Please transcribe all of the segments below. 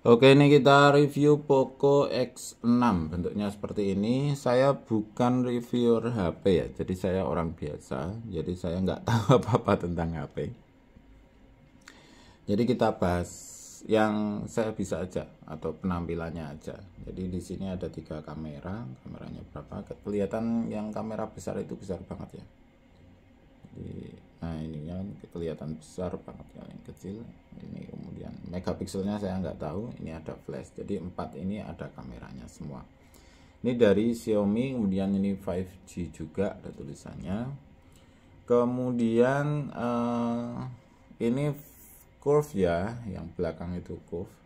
Oke ini kita review Poco X6 bentuknya seperti ini saya bukan reviewer HP ya jadi saya orang biasa jadi saya nggak tahu apa-apa tentang HP jadi kita bahas yang saya bisa aja atau penampilannya aja jadi di sini ada tiga kamera kameranya berapa kelihatan yang kamera besar itu besar banget ya jadi, nah ini kan kelihatan besar banget yang kecil ini kemudian megapikselnya saya nggak tahu ini ada flash jadi empat ini ada kameranya semua ini dari Xiaomi kemudian ini 5G juga ada tulisannya kemudian uh, ini curve ya yang belakang itu curve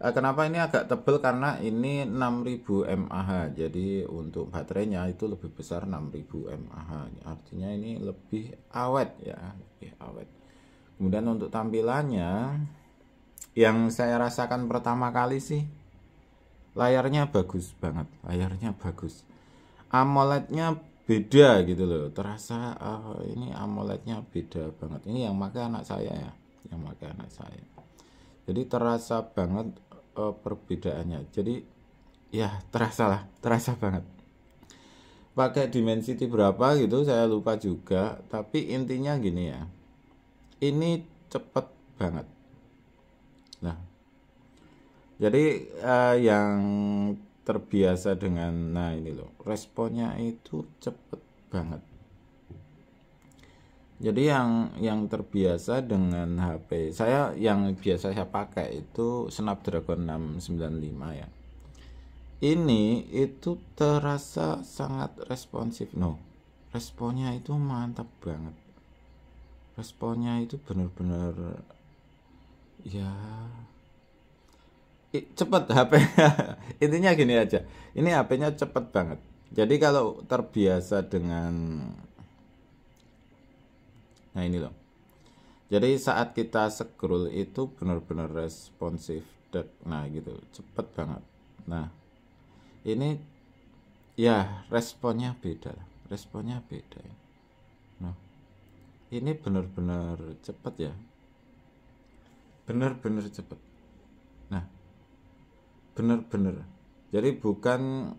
eh, kenapa ini agak tebal karena ini 6000 mAh jadi untuk baterainya itu lebih besar 6000 mAh artinya ini lebih awet ya lebih awet kemudian untuk tampilannya yang saya rasakan pertama kali sih layarnya bagus banget layarnya bagus amoled beda gitu loh terasa oh, ini amoled beda banget ini yang pakai anak saya ya yang pakai anak saya jadi terasa banget uh, perbedaannya jadi ya terasa lah terasa banget pakai dimensity berapa gitu saya lupa juga tapi intinya gini ya ini cepet banget jadi uh, yang terbiasa dengan nah ini loh responnya itu cepet banget jadi yang yang terbiasa dengan HP saya yang biasa saya pakai itu Snapdragon 695 ya ini itu terasa sangat responsif no responnya itu mantap banget responnya itu bener-bener ya cepet HP intinya gini aja ini HP-nya cepet banget jadi kalau terbiasa dengan nah ini loh jadi saat kita scroll itu benar-benar responsif nah gitu cepet banget nah ini ya responnya beda responnya beda nah ini benar-benar cepet ya benar-benar cepet benar-benar jadi bukan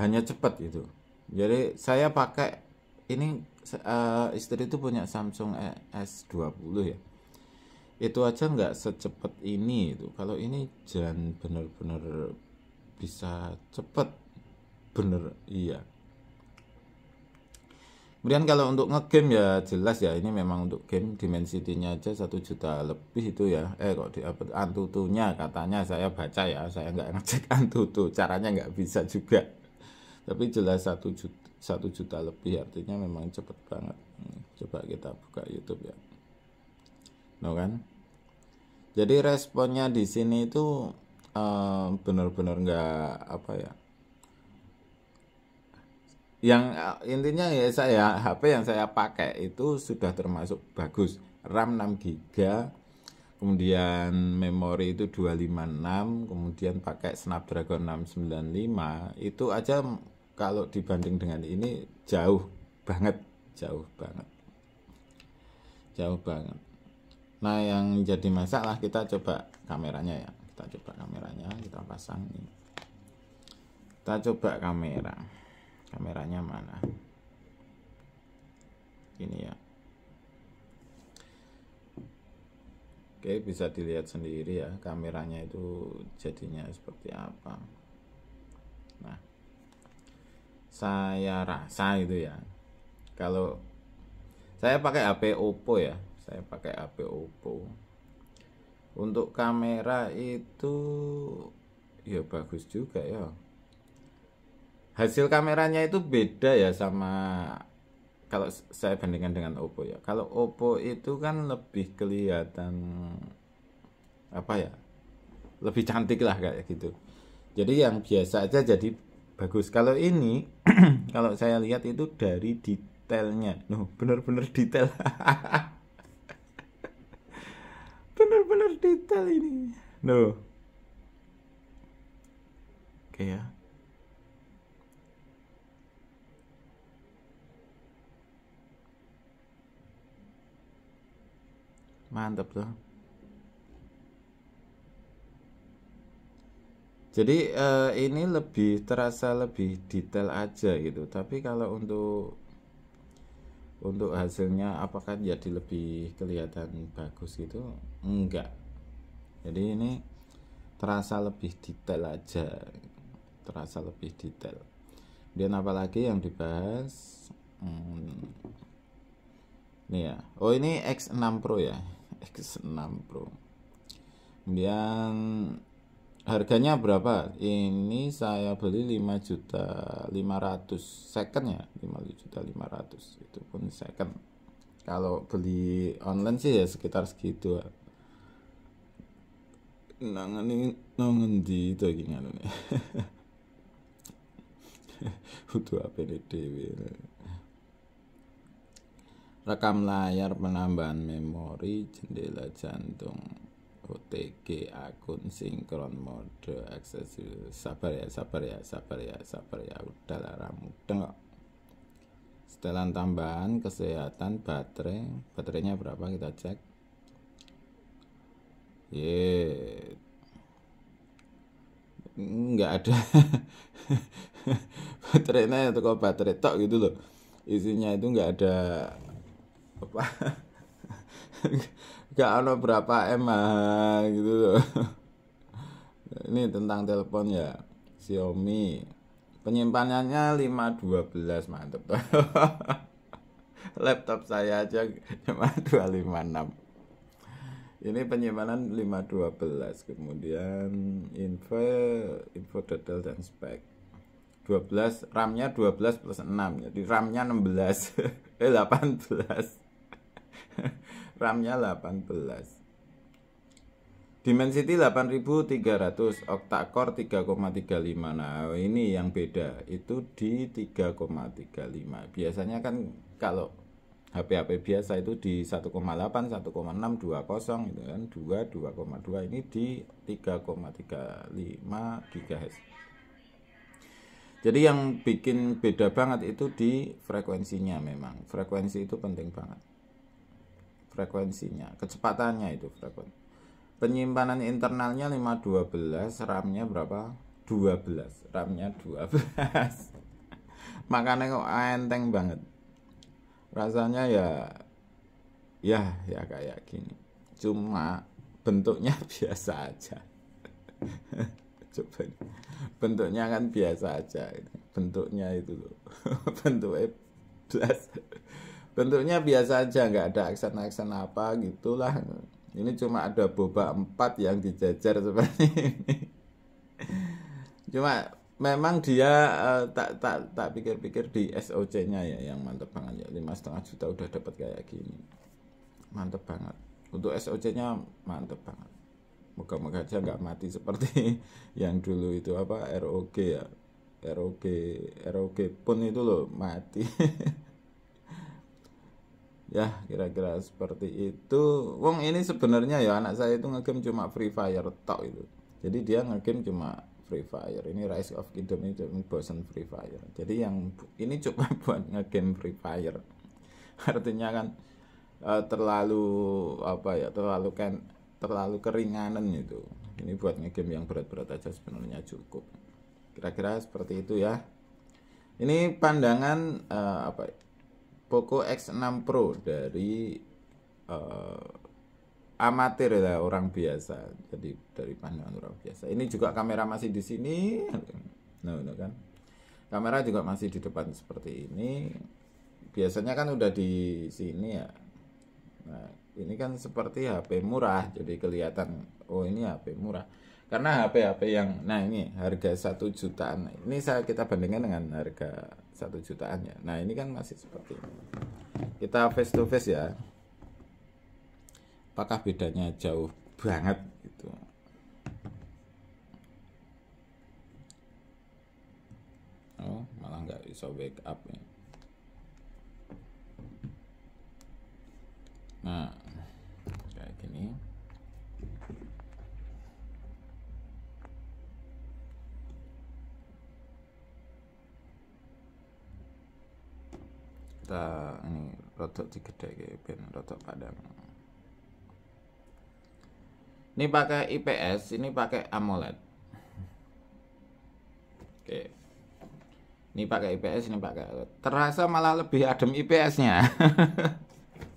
hanya cepat itu jadi saya pakai ini uh, istri itu punya Samsung S20 ya itu aja nggak secepat ini itu kalau ini jangan bener-bener bisa cepat bener iya Kemudian kalau untuk ngegame ya jelas ya ini memang untuk game dimensitinya aja satu juta lebih itu ya. Eh kok di antutunya katanya saya baca ya, saya nggak ngecek antutu, caranya nggak bisa juga. Tapi jelas satu juta satu juta lebih artinya memang cepet banget. Hmm, coba kita buka YouTube ya. No kan? Jadi responnya di sini itu uh, eh, benar benar nggak apa ya yang eh, intinya ya saya HP yang saya pakai itu sudah termasuk bagus RAM 6 GB kemudian memori itu 256 kemudian pakai Snapdragon 695 itu aja kalau dibanding dengan ini jauh banget jauh banget jauh banget nah yang jadi masalah kita coba kameranya ya kita coba kameranya kita pasang ini kita coba kamera kameranya mana ini ya Oke bisa dilihat sendiri ya kameranya itu jadinya seperti apa Nah saya rasa itu ya kalau saya pakai HP Oppo ya saya pakai HP Oppo untuk kamera itu ya bagus juga ya hasil kameranya itu beda ya sama kalau saya bandingkan dengan Oppo ya. Kalau Oppo itu kan lebih kelihatan apa ya? Lebih cantik lah kayak gitu. Jadi yang biasa aja jadi bagus. Kalau ini kalau saya lihat itu dari detailnya. Noh, benar-benar detail. Benar-benar detail ini. Noh. Oke ya. mantap tuh jadi eh, ini lebih terasa lebih detail aja gitu tapi kalau untuk untuk hasilnya apakah jadi lebih kelihatan bagus gitu enggak jadi ini terasa lebih detail aja terasa lebih detail dan apalagi yang dibahas hmm, ini ya oh ini X6 Pro ya X6 Pro kemudian harganya berapa ini saya beli 5 juta 500 second ya 5 juta 500 itu pun second kalau beli online sih ya sekitar segitu nangan ini nangan di itu gini butuh apa ini dewi rekam layar penambahan memori jendela jantung OTG akun sinkron mode akses sabar ya sabar ya sabar ya sabar ya udah larang mudeng kok setelan tambahan kesehatan baterai baterainya berapa kita cek ye enggak nggak ada baterainya itu kok baterai tok gitu loh isinya itu nggak ada apa gak ada berapa m gitu loh ini tentang telepon ya Xiaomi penyimpanannya 512 mantep laptop saya aja cuma 256 ini penyimpanan 512 kemudian info info detail dan spek 12 RAM-nya 12 plus 6 jadi RAM-nya 16 eh 18 RAM-nya 18 Dimensity 8300 octa-core 3,35 Nah ini yang beda Itu di 3,35 Biasanya kan kalau HP-HP biasa itu di 1,8, 1,6, 20 gitu kan 2, 2,2 ini di 3,35 GHz jadi yang bikin beda banget itu di frekuensinya memang frekuensi itu penting banget frekuensinya kecepatannya itu frekuensi penyimpanan internalnya 512 RAM-nya berapa 12 RAM-nya 12 makanya kok enteng banget rasanya ya ya ya kayak gini cuma bentuknya biasa aja coba bentuknya kan biasa aja bentuknya itu loh bentuknya plus bentuknya biasa aja nggak ada aksen-aksen apa gitulah ini cuma ada boba empat yang dijajar seperti ini cuma memang dia uh, tak tak tak pikir-pikir di SOC-nya ya yang mantep banget ya lima setengah juta udah dapat kayak gini mantep banget untuk SOC-nya mantep banget moga-moga aja nggak mati seperti yang dulu itu apa ROG ya ROG ROG pun itu loh mati ya kira-kira seperti itu wong ini sebenarnya ya anak saya itu ngegame cuma free fire tok itu jadi dia ngegame cuma free fire ini rise of kingdom ini bosan free fire jadi yang ini cuma buat ngegame free fire artinya kan eh, terlalu apa ya terlalu kan terlalu keringanan itu ini buat ngegame yang berat-berat aja sebenarnya cukup kira-kira seperti itu ya ini pandangan uh, apa ya, Poco X6 Pro dari uh, amatir lah ya, orang biasa. Jadi dari pandangan orang biasa. Ini juga kamera masih di sini. no, nah, no, kan. Kamera juga masih di depan seperti ini. Biasanya kan udah di sini ya. Nah, ini kan seperti HP murah, jadi kelihatan oh ini HP murah. Karena HP-HP yang nah ini harga satu jutaan. Ini saya kita bandingkan dengan harga satu jutaannya nah ini kan masih seperti ini kita face to face ya apakah bedanya jauh banget gitu oh malah nggak bisa wake up ya rada digedheke ben rotok padam Ini pakai IPS, ini pakai AMOLED. Oke. Ini pakai IPS, ini pakai AMOLED. Terasa malah lebih adem IPS-nya.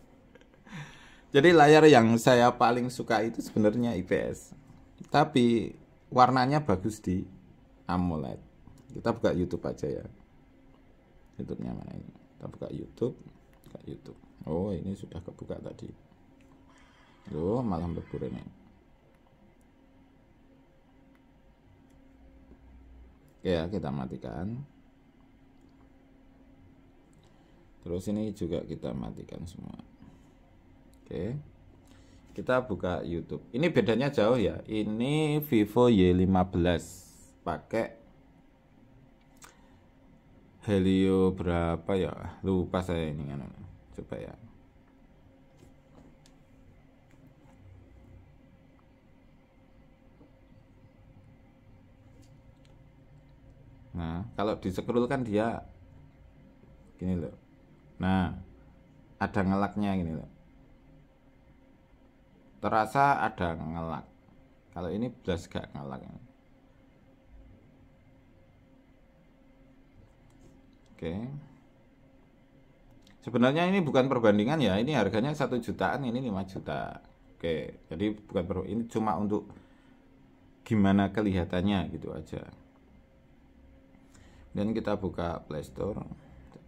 Jadi layar yang saya paling suka itu sebenarnya IPS. Tapi warnanya bagus di AMOLED. Kita buka YouTube aja ya. YouTube-nya mana ini? Kita buka YouTube buka YouTube oh ini sudah kebuka tadi loh malah lebur ini ya kita matikan terus ini juga kita matikan semua oke kita buka YouTube ini bedanya jauh ya ini Vivo Y15 pakai Helio berapa ya lupa saya ini kan coba ya Nah, kalau di scroll kan dia gini loh. Nah, ada ngelaknya gini loh. Terasa ada ngelak. Kalau ini belas gak ngelak. Oke. Okay sebenarnya ini bukan perbandingan ya ini harganya satu jutaan ini 5 juta oke jadi bukan per, ini cuma untuk gimana kelihatannya gitu aja dan kita buka playstore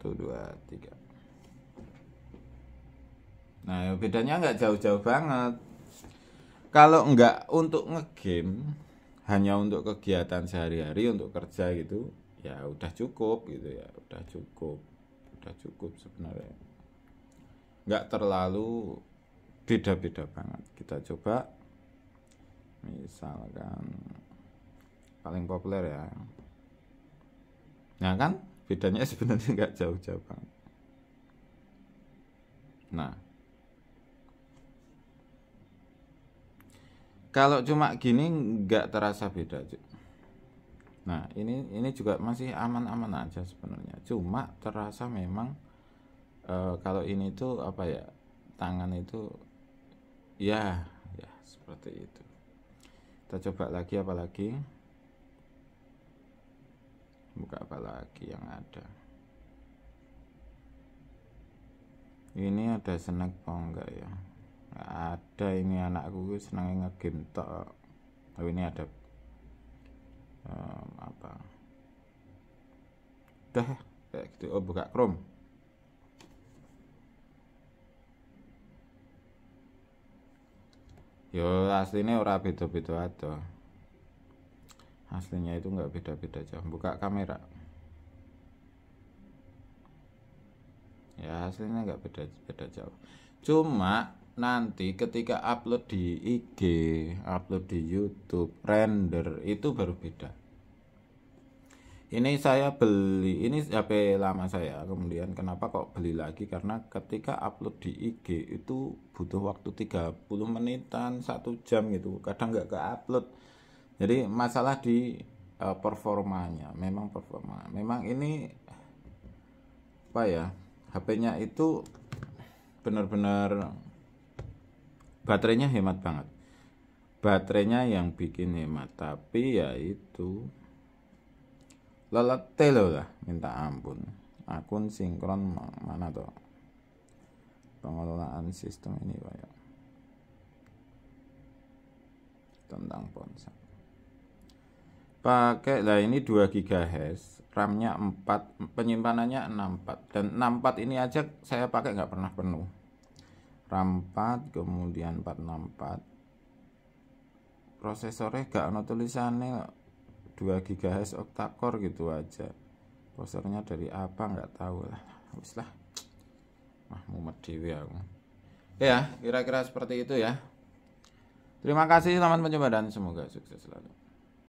1, 2, 3 nah bedanya nggak jauh-jauh banget kalau nggak untuk ngegame hanya untuk kegiatan sehari-hari untuk kerja gitu ya udah cukup gitu ya udah cukup sudah cukup sebenarnya nggak terlalu beda-beda banget kita coba misalkan paling populer ya nah kan bedanya sebenarnya nggak jauh-jauh banget nah kalau cuma gini nggak terasa beda Nah, ini ini juga masih aman-aman aja sebenarnya. Cuma terasa memang e, kalau ini tuh apa ya? Tangan itu ya, ya seperti itu. Kita coba lagi apa lagi? Buka apa lagi yang ada? Ini ada snack apa enggak ya? Nggak ada ini anakku senang ngegame tok. Oh, ini ada um, apa udah kayak gitu oh buka Chrome yo aslinya ora beda-beda ada aslinya itu enggak beda-beda jam buka kamera ya aslinya enggak beda beda jauh cuma nanti ketika upload di IG, upload di YouTube, render itu baru beda. Ini saya beli, ini HP lama saya. Kemudian kenapa kok beli lagi? Karena ketika upload di IG itu butuh waktu 30 menitan, satu jam gitu. Kadang nggak ke upload. Jadi masalah di uh, performanya, memang performa. Memang ini apa ya? HP-nya itu benar-benar baterainya hemat banget baterainya yang bikin hemat tapi yaitu lelet telo lah minta ampun akun sinkron mana tuh pengelolaan sistem ini pak ya tentang ponsel pakai lah ini 2 GHz RAM nya 4 penyimpanannya 64 dan 64 ini aja saya pakai nggak pernah penuh RAM kemudian 464 prosesornya gak ada tulisannya 2 GHz octa-core gitu aja prosesornya dari apa nggak tahu lah habis lah mah mumet dewi aku ya kira-kira seperti itu ya terima kasih selamat mencoba dan semoga sukses selalu